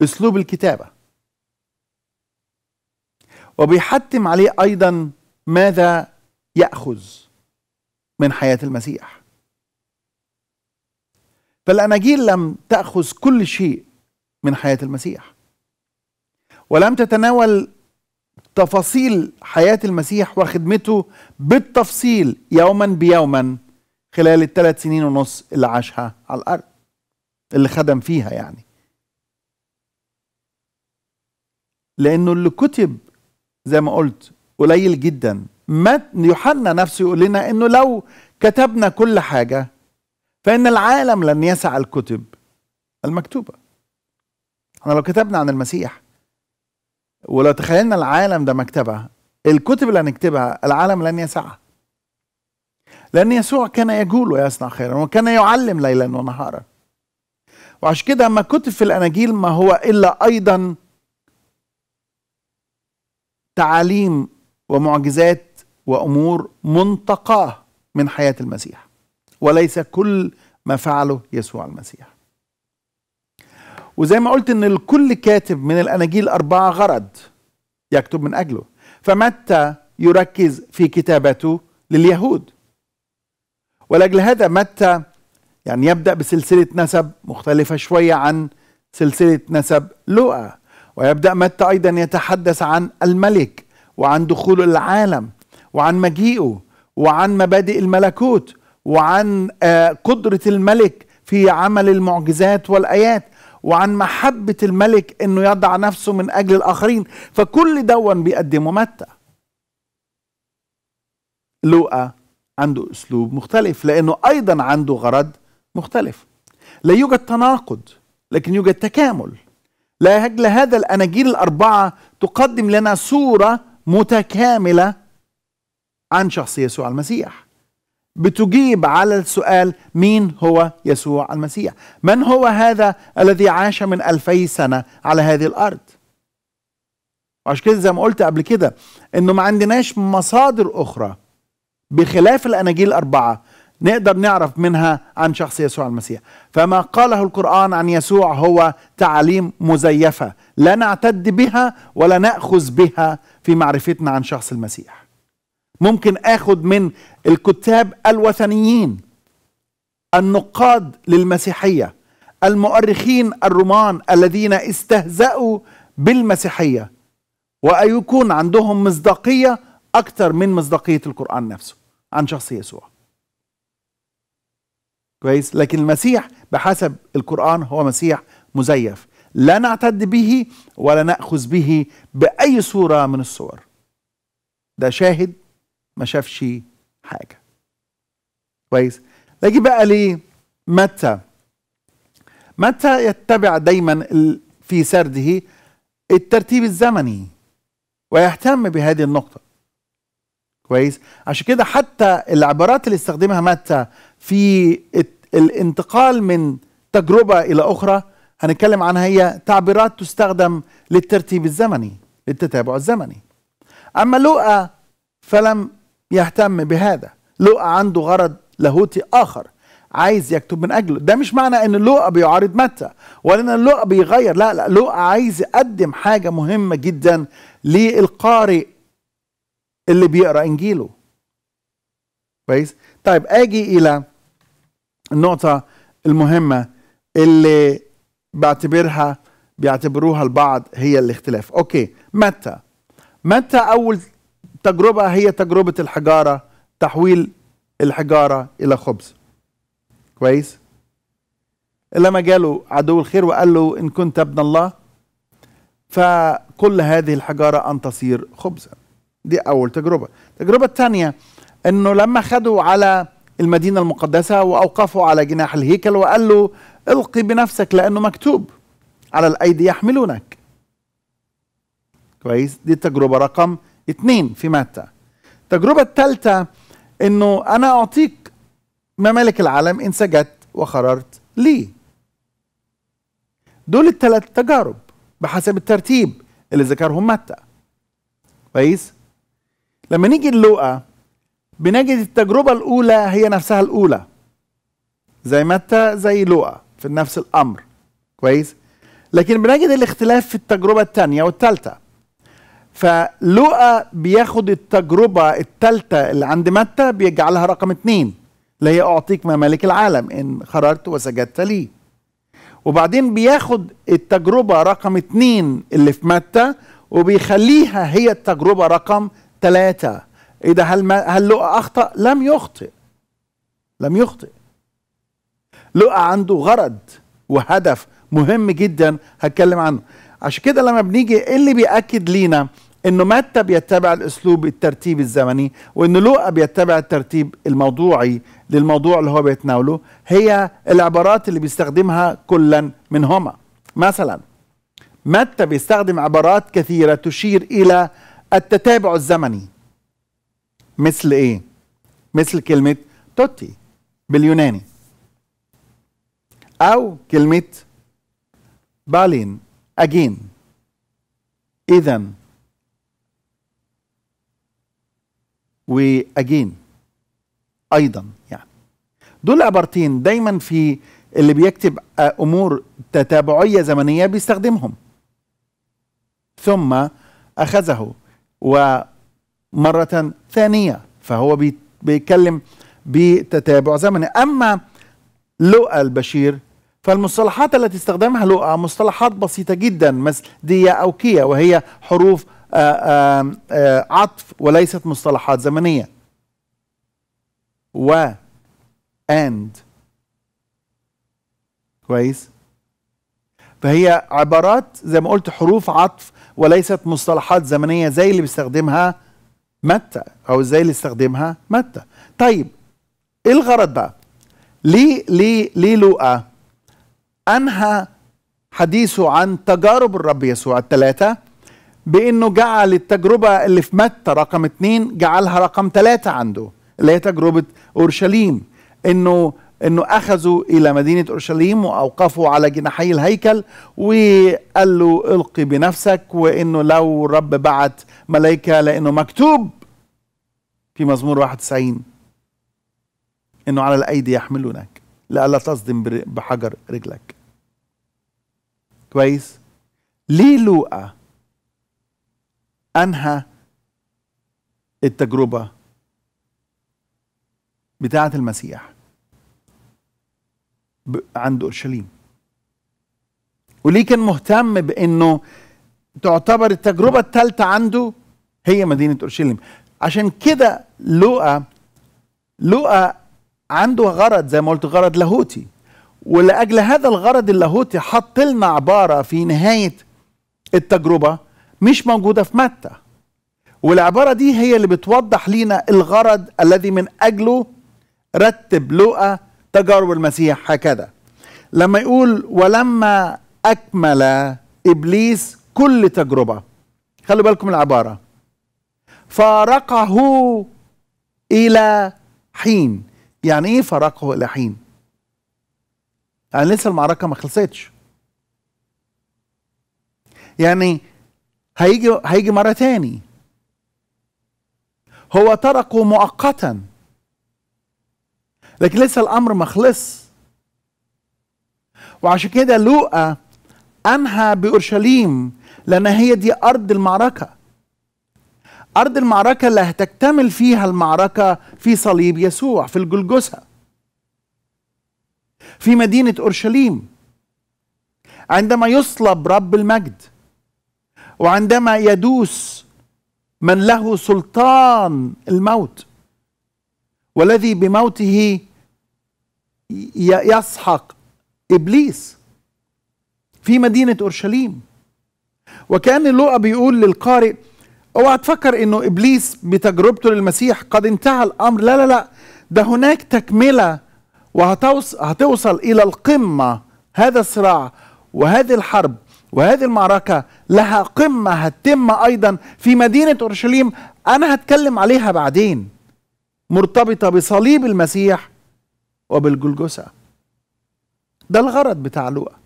اسلوب الكتابه وبيحتم عليه ايضا ماذا ياخذ من حياه المسيح فالأناجيل لم تأخذ كل شيء من حياة المسيح ولم تتناول تفاصيل حياة المسيح وخدمته بالتفصيل يوما بيوما خلال الثلاث سنين ونص اللي عاشها على الأرض اللي خدم فيها يعني لأنه اللي كتب زي ما قلت قليل جدا ما يوحنا نفسه يقول لنا انه لو كتبنا كل حاجه فإن العالم لن يسع الكتب المكتوبة احنا لو كتبنا عن المسيح ولو تخيلنا العالم ده مكتبة الكتب اللي هنكتبها العالم لن يسعها لأن يسوع كان يجول ويصنع خيرا وكان يعلم ليلا ونهارا وعشان كده ما كتب في الأناجيل ما هو إلا أيضا تعاليم ومعجزات وأمور منتقاة من حياة المسيح وليس كل ما فعله يسوع المسيح وزي ما قلت ان الكل كاتب من الاناجيل اربعه غرض يكتب من اجله فمتى يركز في كتابته لليهود ولاجل هذا متى يعني يبدا بسلسله نسب مختلفه شويه عن سلسله نسب لوقا ويبدا متى ايضا يتحدث عن الملك وعن دخوله العالم وعن مجيئه وعن مبادئ الملكوت وعن آه، قدرة الملك في عمل المعجزات والآيات وعن محبة الملك انه يضع نفسه من اجل الاخرين فكل دون بيقدمه متى لوقا عنده اسلوب مختلف لانه ايضا عنده غرض مختلف لا يوجد تناقض لكن يوجد تكامل لاجل هذا الاناجيل الاربعه تقدم لنا صوره متكامله عن شخص يسوع المسيح بتجيب على السؤال مين هو يسوع المسيح من هو هذا الذي عاش من ألفي سنة على هذه الأرض وعشان كده زي ما قلت قبل كده انه ما عندناش مصادر اخرى بخلاف الاناجيل الاربعه نقدر نعرف منها عن شخص يسوع المسيح فما قاله القرآن عن يسوع هو تعاليم مزيفة لا نعتد بها ولا نأخذ بها في معرفتنا عن شخص المسيح ممكن اخد من الكتاب الوثنيين النقاد للمسيحيه المؤرخين الرومان الذين استهزأوا بالمسيحيه ويكون عندهم مصداقيه اكثر من مصداقيه القران نفسه عن شخص يسوع كويس لكن المسيح بحسب القرآن هو مسيح مزيف لا نعتد به ولا نأخذ به بأي صورة من الصور ده شاهد ما شافش حاجه كويس نيجي بقى ليه متى متى يتبع دايما في سرده الترتيب الزمني ويهتم بهذه النقطه كويس عشان كده حتى العبارات اللي استخدمها متى في الانتقال من تجربه الى اخرى هنتكلم عنها هي تعبيرات تستخدم للترتيب الزمني للتتابع الزمني اما لوقا فلم يهتم بهذا لوقا عنده غرض لاهوتي آخر عايز يكتب من أجله ده مش معنى أن لوقا بيعارض متى ولا أن لوقا بيغير لا لا لوقا عايز يقدم حاجة مهمة جدا للقارئ اللي بيقرأ إنجيله كويس طيب أجي إلى النقطة المهمة اللي بعتبرها بيعتبروها البعض هي الاختلاف اوكي متى متى اول تجربة هي تجربة الحجارة تحويل الحجارة إلى خبز كويس لما جاله عدو الخير وقال له إن كنت ابن الله فكل هذه الحجارة أن تصير خبزا دي أول تجربة التجربة الثانية أنه لما خدوا على المدينة المقدسة وأوقفوا على جناح الهيكل وقال له القي بنفسك لأنه مكتوب على الأيدي يحملونك كويس دي التجربة رقم اثنين في متى التجربة الثالثة انه انا اعطيك ممالك العالم ان سجدت وخررت لي دول الثلاث تجارب بحسب الترتيب اللي ذكرهم متى كويس لما نيجي للوقا بنجد التجربة الأولى هي نفسها الأولى زي متى زي لوقا في نفس الأمر كويس لكن بنجد الاختلاف في التجربة الثانية والثالثة فلوقا بياخد التجربة الثالثة اللي عند متى بيجعلها رقم اتنين اللي هي أعطيك ممالك العالم إن خررت وسجدت لي وبعدين بياخد التجربة رقم اتنين اللي في متى وبيخليها هي التجربة رقم ثلاثة إيه ده هل, هل لوقا أخطأ؟ لم يخطئ لم يخطئ لوقا عنده غرض وهدف مهم جدا هتكلم عنه عشان كده لما بنيجي ايه اللي بيأكد لينا انه متى بيتبع الاسلوب الترتيب الزمني وان لوقا بيتبع الترتيب الموضوعي للموضوع اللي هو بيتناوله هي العبارات اللي بيستخدمها كلا منهما مثلا متى بيستخدم عبارات كثيرة تشير إلى التتابع الزمني مثل إيه؟ مثل كلمة توتي باليوناني أو كلمة بالين again إذا و again أيضا يعني دول عبارتين دايما في اللي بيكتب آه، أمور تتابعية زمنية بيستخدمهم ثم أخذه ومرة ثانية فهو بيتكلم بتتابع زمني أما لؤى البشير فالمصطلحات التي استخدمها لؤى مصطلحات بسيطة جدا مثل دية أو كية وهي حروف آآ آه، آآ آه، آه، عطف وليست مصطلحات زمنية و and كويس فهي عبارات زي ما قلت حروف عطف وليست مصطلحات زمنية زي اللي بيستخدمها متى أو زي اللي استخدمها متى طيب إيه الغرض بقى ليه ليه ليه لؤى أنهى حديثه عن تجارب الرب يسوع الثلاثة بأنه جعل التجربة اللي في متى رقم اثنين جعلها رقم ثلاثة عنده اللي هي تجربة أورشليم أنه انه اخذوا الى مدينه اورشليم واوقفوا على جناحي الهيكل وقال له القي بنفسك وانه لو الرب بعت ملائكه لانه مكتوب في مزمور 91 انه على الايدي يحملونك لألا تصدم بحجر رجلك كويس ليه لوقا أنهى التجربة بتاعة المسيح عند اورشليم وليه كان مهتم بانه تعتبر التجربه الثالثه عنده هي مدينه اورشليم عشان كده لوقا لوقا عنده غرض زي ما قلت غرض لاهوتي ولاجل هذا الغرض اللاهوتي حط لنا عباره في نهايه التجربه مش موجوده في متى والعباره دي هي اللي بتوضح لينا الغرض الذي من اجله رتب لوقا تجارب المسيح هكذا لما يقول ولما اكمل ابليس كل تجربه خلوا بالكم العباره فارقه الى حين يعني ايه فراقه الى حين يعني لسه المعركه ما خلصتش يعني هيجي هيجي مره تاني هو تركه مؤقتا لكن لسه الامر ما خلص وعشان كده لوقا انهى باورشليم لان هي دي ارض المعركه أرض المعركة اللي هتكتمل فيها المعركة في صليب يسوع في الجلجثة في مدينة أورشليم عندما يصلب رب المجد وعندما يدوس من له سلطان الموت والذي بموته يسحق ابليس في مدينه اورشليم وكان لوقا بيقول للقارئ اوعى تفكر انه ابليس بتجربته للمسيح قد انتهى الامر لا لا لا ده هناك تكمله وهتوصل الى القمه هذا الصراع وهذه الحرب وهذه المعركة لها قمة هتتم أيضا في مدينة أورشليم أنا هتكلم عليها بعدين مرتبطة بصليب المسيح وبالجلجثه ده الغرض بتاع لوقا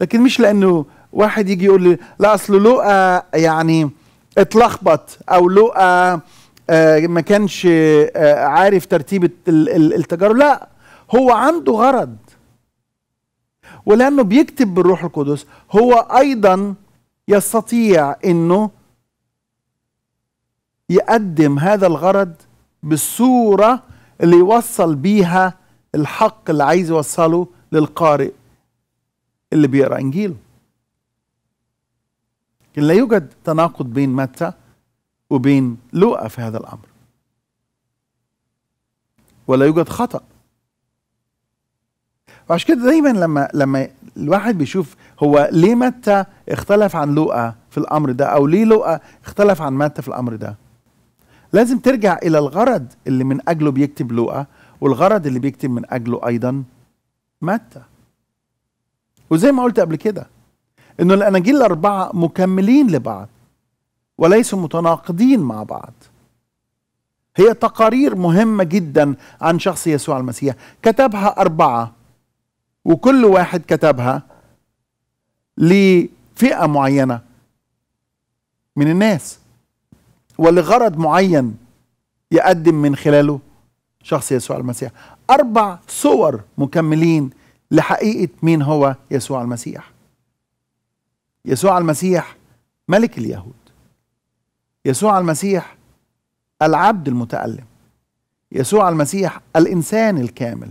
لكن مش لأنه واحد يجي يقول لي لا اصل لوقا يعني اتلخبط او لوقا آه، ما كانش آه، عارف ترتيب التجارب لا هو عنده غرض ولانه بيكتب بالروح القدس هو ايضا يستطيع انه يقدم هذا الغرض بالصوره اللي يوصل بيها الحق اللي عايز يوصله للقارئ اللي بيقرا انجيله لكن لا يوجد تناقض بين متى وبين لوقا في هذا الأمر ولا يوجد خطأ وعشان كده دايما لما لما الواحد بيشوف هو ليه متى اختلف عن لوقا في الامر ده او ليه لوقا اختلف عن متى في الامر ده لازم ترجع الى الغرض اللي من اجله بيكتب لوقا والغرض اللي بيكتب من اجله ايضا متى وزي ما قلت قبل كده انه الاناجيل الاربعه مكملين لبعض وليسوا متناقضين مع بعض هي تقارير مهمه جدا عن شخص يسوع المسيح كتبها اربعه وكل واحد كتبها لفئه معينه من الناس ولغرض معين يقدم من خلاله شخص يسوع المسيح اربع صور مكملين لحقيقه مين هو يسوع المسيح يسوع المسيح ملك اليهود يسوع المسيح العبد المتألم يسوع المسيح الإنسان الكامل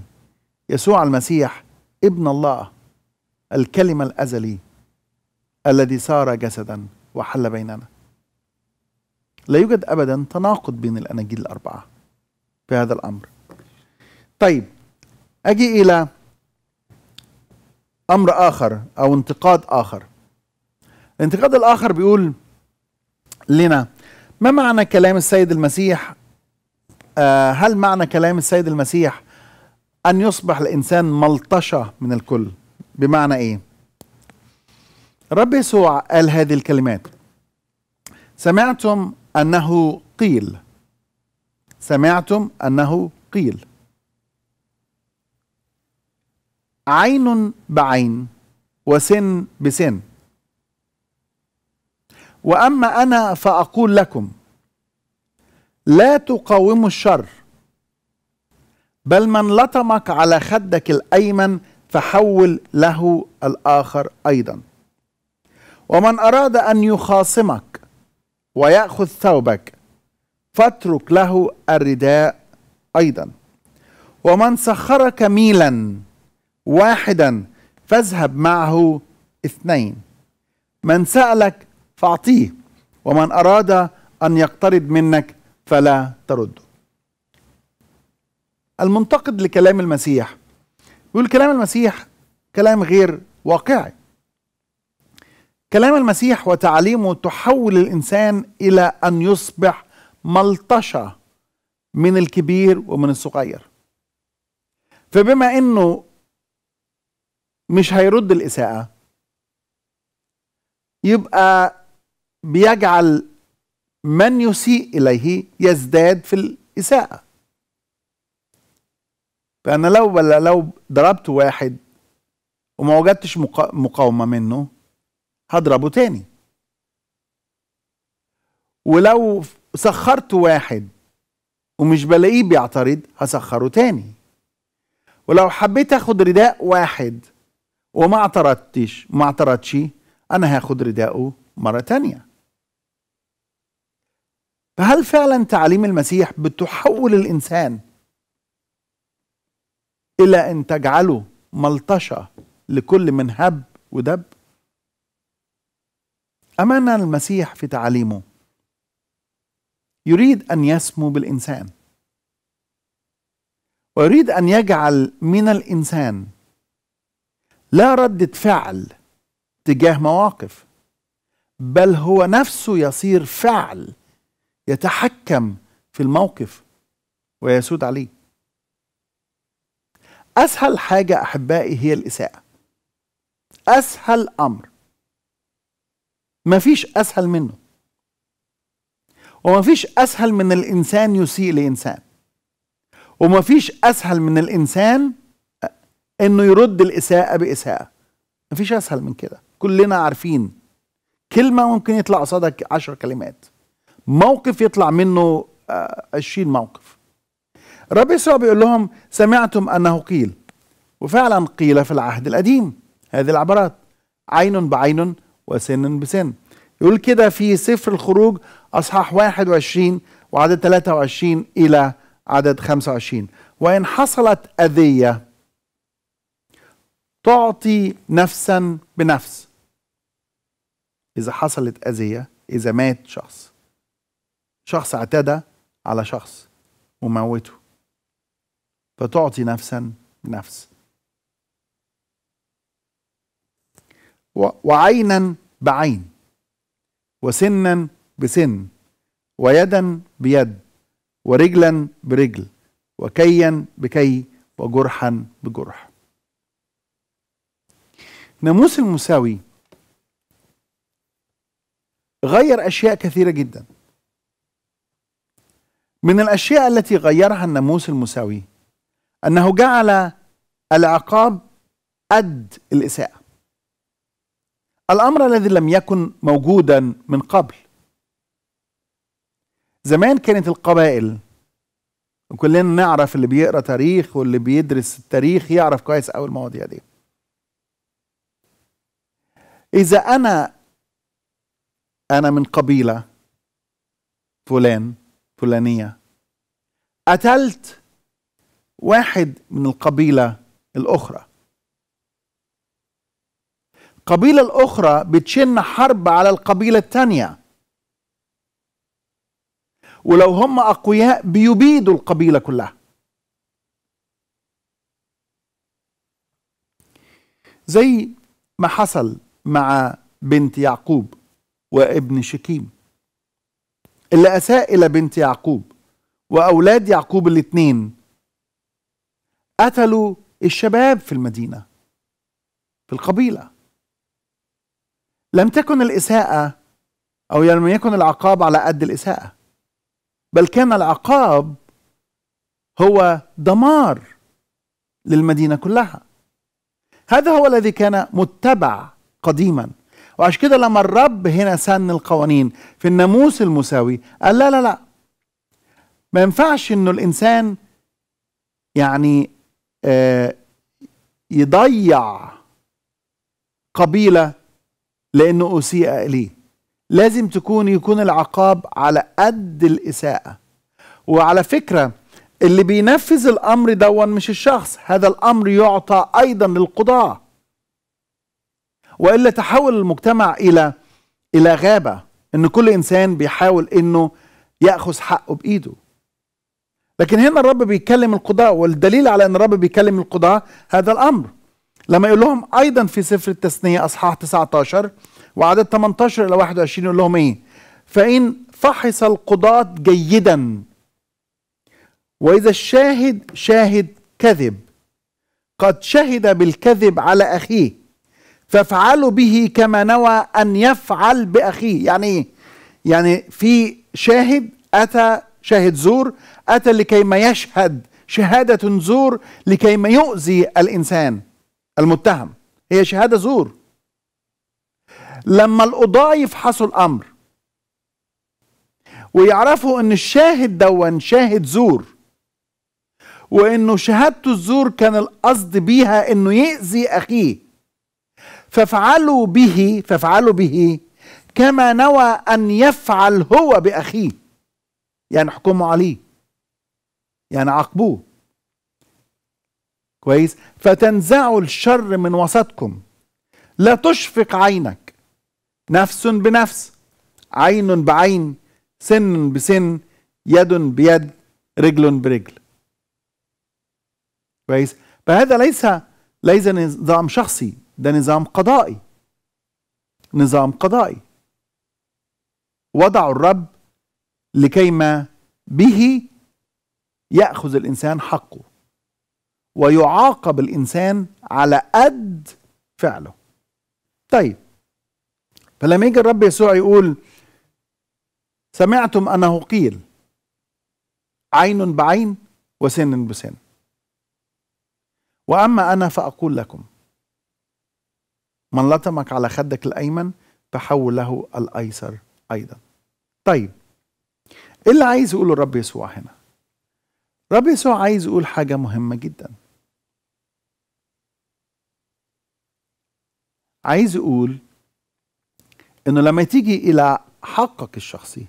يسوع المسيح ابن الله الكلمة الأزلي الذي صار جسدا وحل بيننا لا يوجد أبدا تناقض بين الأناجيل الأربعة في هذا الأمر طيب أجي إلى أمر آخر أو انتقاد آخر الانتقاد الآخر بيقول لنا ما معنى كلام السيد المسيح آه هل معنى كلام السيد المسيح أن يصبح الإنسان ملطشة من الكل بمعنى إيه رب يسوع قال هذه الكلمات سمعتم أنه قيل سمعتم أنه قيل عين بعين وسن بسن واما انا فاقول لكم لا تقاوموا الشر بل من لطمك على خدك الايمن فحول له الاخر ايضا ومن اراد ان يخاصمك وياخذ ثوبك فاترك له الرداء ايضا ومن سخرك ميلا واحدا فاذهب معه اثنين من سالك فأعطيه ومن أراد أن يقترض منك فلا ترده المنتقد لكلام المسيح يقول كلام المسيح كلام غير واقعي كلام المسيح وتعليمه تحول الإنسان إلى أن يصبح ملطشة من الكبير ومن الصغير فبما أنه مش هيرد الإساءة يبقى بيجعل من يسيء إليه يزداد في الإساءة فأنا لو لو ضربت واحد وما وجدتش مقاومة منه هضربه تاني ولو سخرت واحد ومش بلاقيه بيعترض هسخره تاني ولو حبيت اخد رداء واحد وما اعترضتش ما اعترضش انا هاخد رداءه مره تانيه فهل فعلا تعاليم المسيح بتحول الانسان الى ان تجعله ملطشه لكل من هب ودب امانا المسيح في تعاليمه يريد ان يسمو بالانسان ويريد ان يجعل من الانسان لا رده فعل تجاه مواقف بل هو نفسه يصير فعل يتحكم في الموقف ويسود عليه أسهل حاجة أحبائي هي الإساءة أسهل أمر مفيش أسهل منه ومفيش أسهل من الإنسان يسيء لإنسان ومفيش أسهل من الإنسان إنه يرد الإساءة بإساءة مفيش أسهل من كده كلنا عارفين كلمة ممكن يطلع قصادك عشر كلمات موقف يطلع منه 20 آه، موقف ربي يسوع بيقول لهم سمعتم أنه قيل وفعلا قيل في العهد القديم هذه العبارات عين بعين وسن بسن يقول كده في سفر الخروج أصحاح 21 وعدد 23 إلى عدد 25 وإن حصلت أذية تعطي نفسا بنفس إذا حصلت أذية إذا مات شخص شخص اعتدى على شخص وموته فتعطي نفسا نفس وعينا بعين وسنا بسن ويدا بيد ورجلا برجل وكيا بكي وجرحا بجرح ناموس المساوي غير اشياء كثيره جدا من الأشياء التي غيرها الناموس المساوي أنه جعل العقاب قد الإساءة الأمر الذي لم يكن موجودا من قبل زمان كانت القبائل وكلنا نعرف اللي بيقرا تاريخ واللي بيدرس التاريخ يعرف كويس قوي المواضيع دي اذا انا انا من قبيله فلان فلانية قتلت واحد من القبيلة الأخرى القبيلة الأخرى بتشن حرب على القبيلة الثانيه ولو هم أقوياء بيبيدوا القبيلة كلها زي ما حصل مع بنت يعقوب وابن شكيم اللي أساء إلى بنت يعقوب وأولاد يعقوب الاثنين قتلوا الشباب في المدينة في القبيلة لم تكن الإساءة أو لم يكن العقاب على قد الإساءة بل كان العقاب هو دمار للمدينة كلها هذا هو الذي كان متبع قديما وعشان كده لما الرب هنا سن القوانين في الناموس المساوي قال لا لا لا ما ينفعش انه الانسان يعني آه يضيع قبيله لانه اسيء اليه لازم تكون يكون العقاب على قد الاساءه وعلى فكره اللي بينفذ الامر دون مش الشخص هذا الامر يعطى ايضا للقضاه والا تحول المجتمع الى الى غابه ان كل انسان بيحاول انه ياخذ حقه بايده لكن هنا الرب بيكلم القضاء والدليل على ان الرب بيكلم القضاء هذا الامر لما يقول لهم ايضا في سفر التثنيه اصحاح 19 وعدد 18 الى 21 يقول لهم ايه فان فحص القضاة جيدا واذا الشاهد شاهد كذب قد شهد بالكذب على اخيه فافعلوا به كما نوى أن يفعل بأخيه يعني إيه؟ يعني في شاهد أتى شاهد زور أتى لكيما يشهد شهادة زور لكيما يؤذي الإنسان المتهم هي شهادة زور لما القضاة يفحصوا الأمر ويعرفوا ان الشاهد دون شاهد زور وانه شهادته الزور كان القصد بيها انه يأذي اخيه فافعلوا به فافعلوا به كما نوى أن يفعل هو بأخيه يعني احكموا عليه يعني عاقبوه كويس فتنزعوا الشر من وسطكم لا تشفق عينك نفس بنفس عين بعين سن بسن يد بيد رجل برجل كويس فهذا ليس ليس نظام شخصي ده نظام قضائي نظام قضائي وضعه الرب لكيما به ياخذ الانسان حقه ويعاقب الانسان على قد فعله طيب فلما يجي الرب يسوع يقول سمعتم انه قيل عين بعين وسن بسن واما انا فاقول لكم من لطمك على خدك الأيمن فحول له الأيسر أيضا طيب إيه اللي عايز يقوله الرب يسوع هنا الرب يسوع عايز يقول حاجة مهمة جدا عايز يقول انه لما تيجي الى حقك الشخصي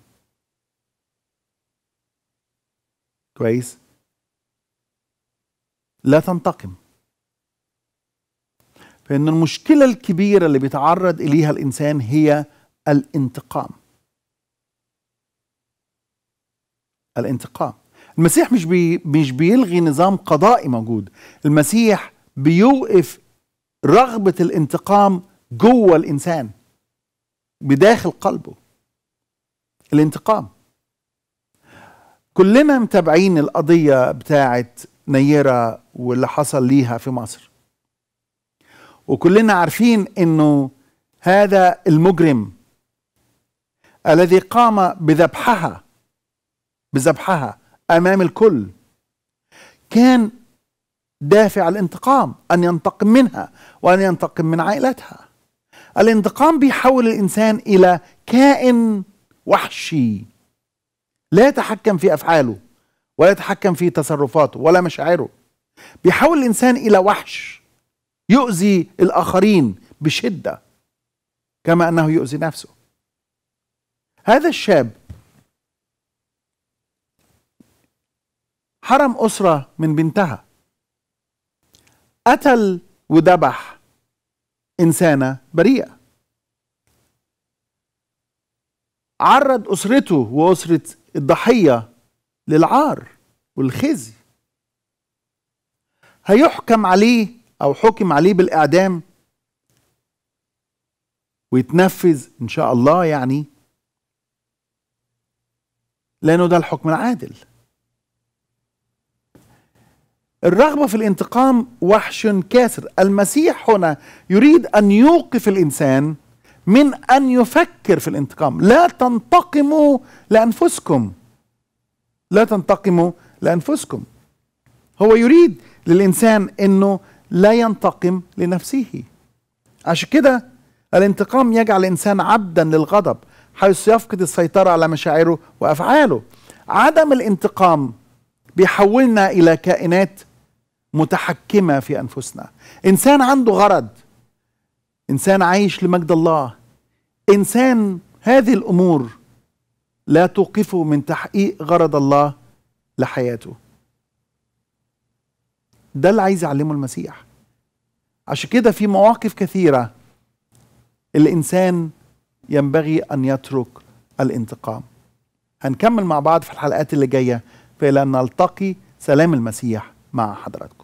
كويس لا تنتقم فإن المشكلة الكبيرة اللي بيتعرض إليها الإنسان هي الانتقام الانتقام المسيح مش بي مش بيلغي نظام قضائي موجود المسيح بيوقف رغبة الانتقام جوه الإنسان بداخل قلبه الانتقام كلنا متابعين القضية بتاعت نيرة واللي حصل ليها في مصر وكلنا عارفين انه هذا المجرم الذي قام بذبحها بذبحها امام الكل كان دافع الانتقام ان ينتقم منها وان ينتقم من عائلتها الانتقام بيحول الانسان الى كائن وحشي لا يتحكم في افعاله ولا يتحكم في تصرفاته ولا مشاعره بيحول الانسان الى وحش يؤذي الآخرين بشدة كما أنه يؤذي نفسه هذا الشاب حرم أسرة من بنتها قتل وذبح إنسانة بريئة عرض أسرته وأسرة الضحية للعار والخزي هيحكم عليه أو حكم عليه بالإعدام ويتنفذ إن شاء الله يعني لأنه ده الحكم العادل الرغبة في الانتقام وحش كاسر المسيح هنا يريد أن يوقف الإنسان من أن يفكر في الانتقام لا تنتقموا لأنفسكم لا تنتقموا لأنفسكم هو يريد للإنسان أنه لا ينتقم لنفسه عشان كده الانتقام يجعل الانسان عبدا للغضب حيث يفقد السيطره على مشاعره وافعاله عدم الانتقام بيحولنا الى كائنات متحكمه في انفسنا انسان عنده غرض انسان عايش لمجد الله انسان هذه الامور لا توقفه من تحقيق غرض الله لحياته ده اللي عايز يعلمه المسيح عشان كده في مواقف كثيرة الإنسان ينبغي أن يترك الانتقام هنكمل مع بعض في الحلقات اللي جاية فإلى أن نلتقي سلام المسيح مع حضراتكم